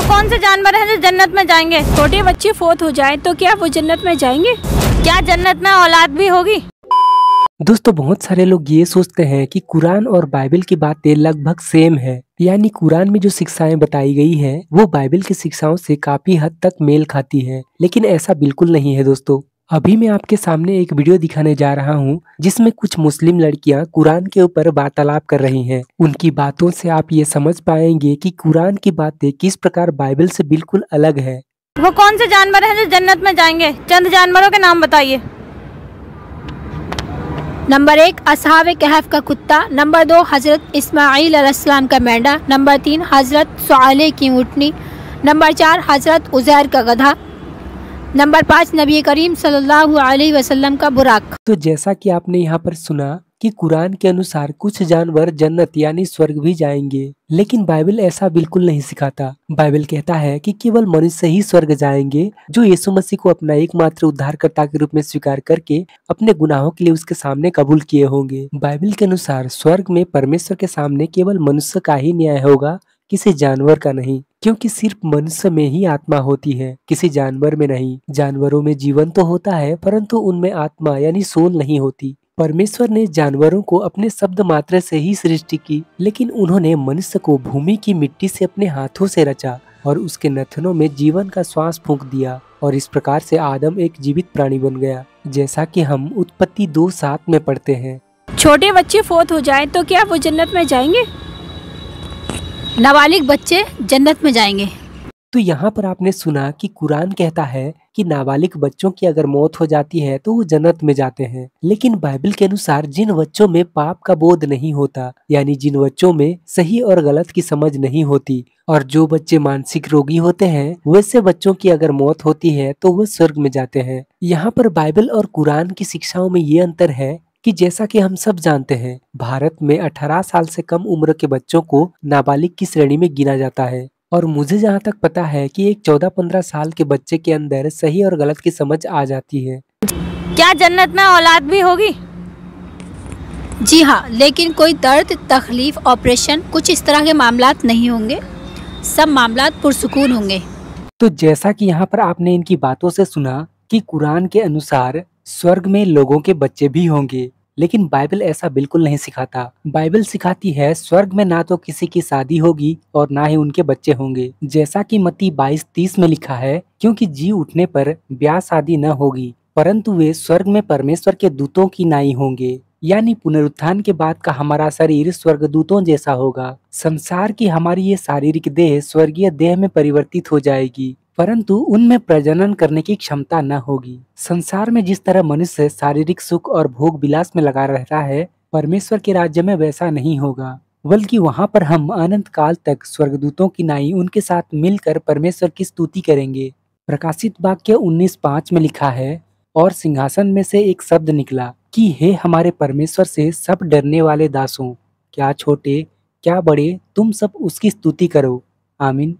वो कौन से जानवर हैं जो जन्नत में जाएंगे छोटे बच्चे फोत हो जाए तो क्या वो जन्नत में जाएंगे क्या जन्नत में औलाद भी होगी दोस्तों बहुत सारे लोग ये सोचते हैं कि कुरान और बाइबल की बातें लगभग सेम है यानी कुरान में जो शिक्षाएं बताई गई हैं वो बाइबल की शिक्षाओं से काफी हद तक मेल खाती हैं लेकिन ऐसा बिल्कुल नहीं है दोस्तों अभी मैं आपके सामने एक वीडियो दिखाने जा रहा हूँ जिसमें कुछ मुस्लिम लड़कियाँ कुरान के ऊपर वार्तालाप कर रही हैं उनकी बातों से आप ये समझ पाएंगे कि कुरान की बातें किस प्रकार बाइबल से बिल्कुल अलग है वो कौन से जानवर हैं जो जन्नत में जाएंगे चंद जानवरों के नाम बताइए नंबर एक असहाब कहफ का कुत्ता नंबर दो हज़रत इसमाईलम का मैंडा नंबर तीन हज़रत साले की उठनी नंबर चार हज़रत उजैर का गधा नंबर पाँच नबी करीम सल्लल्लाहु अलैहि वसल्लम का बुराक तो जैसा कि आपने यहाँ पर सुना कि कुरान के अनुसार कुछ जानवर जन्नत यानी स्वर्ग भी जाएंगे लेकिन बाइबल ऐसा बिल्कुल नहीं सिखाता बाइबल कहता है कि केवल मनुष्य ही स्वर्ग जाएंगे जो यीशु मसीह को अपना एकमात्र उद्धारकर्ता के रूप में स्वीकार करके अपने गुनाहों के लिए उसके सामने कबूल किए होंगे बाइबल के अनुसार स्वर्ग में परमेश्वर के सामने केवल मनुष्य का ही न्याय होगा किसी जानवर का नहीं क्योंकि सिर्फ मनुष्य में ही आत्मा होती है किसी जानवर में नहीं जानवरों में जीवन तो होता है परंतु उनमें आत्मा यानी सोल नहीं होती परमेश्वर ने जानवरों को अपने शब्द मात्र से ही सृष्टि की लेकिन उन्होंने मनुष्य को भूमि की मिट्टी से अपने हाथों से रचा और उसके नथनों में जीवन का श्वास फूंक दिया और इस प्रकार से आदम एक जीवित प्राणी बन गया जैसा कि हम उत्पत्ति दो सात में पढ़ते हैं छोटे बच्चे फोत हो जाए तो क्या वो जन्नत में जाएंगे नाबालिग बच्चे जन्नत में जाएंगे तो यहाँ पर आपने सुना कि कुरान कहता है कि नाबालिग बच्चों की अगर मौत हो जाती है तो वो जन्नत में जाते हैं लेकिन बाइबल के अनुसार जिन बच्चों में पाप का बोध नहीं होता यानी जिन बच्चों में सही और गलत की समझ नहीं होती और जो बच्चे मानसिक रोगी होते हैं वैसे बच्चों की अगर मौत होती है तो वो स्वर्ग में जाते हैं यहाँ पर बाइबल और कुरान की शिक्षाओं में ये अंतर है कि जैसा कि हम सब जानते हैं भारत में 18 साल से कम उम्र के बच्चों को नाबालिग की श्रेणी में गिना जाता है और मुझे जहाँ तक पता है कि एक 14-15 साल के बच्चे के अंदर सही और गलत की समझ आ जाती है क्या जन्नत में औलाद भी होगी जी हाँ लेकिन कोई दर्द तकलीफ ऑपरेशन कुछ इस तरह के मामला नहीं होंगे सब मामला पुरसकून होंगे तो जैसा कि यहाँ पर आपने इनकी बातों से सुना कि कुरान के अनुसार स्वर्ग में लोगों के बच्चे भी होंगे लेकिन बाइबल ऐसा बिल्कुल नहीं सिखाता बाइबल सिखाती है स्वर्ग में ना तो किसी की शादी होगी और ना ही उनके बच्चे होंगे जैसा कि मत्ती तीस में लिखा है क्योंकि जी उठने पर ब्याह शादी न होगी परंतु वे स्वर्ग में परमेश्वर के दूतों की नाई होंगे यानी पुनरुत्थान के बाद का हमारा शरीर स्वर्ग दूतों जैसा होगा संसार की हमारी ये शारीरिक देह स्वर्गीय देह में परिवर्तित हो जाएगी परंतु उनमें प्रजनन करने की क्षमता न होगी संसार में जिस तरह मनुष्य शारीरिक सुख और भोग विलास में लगा रहता है परमेश्वर के राज्य में वैसा नहीं होगा बल्कि वहाँ पर हम अनंत काल तक स्वर्गदूतों की नाई उनके साथ मिलकर परमेश्वर की स्तुति करेंगे प्रकाशित वाक्य उन्नीस पाँच में लिखा है और सिंहासन में से एक शब्द निकला कि हे हमारे परमेश्वर से सब डरने वाले दासों क्या छोटे क्या बड़े तुम सब उसकी स्तुति करो आमीन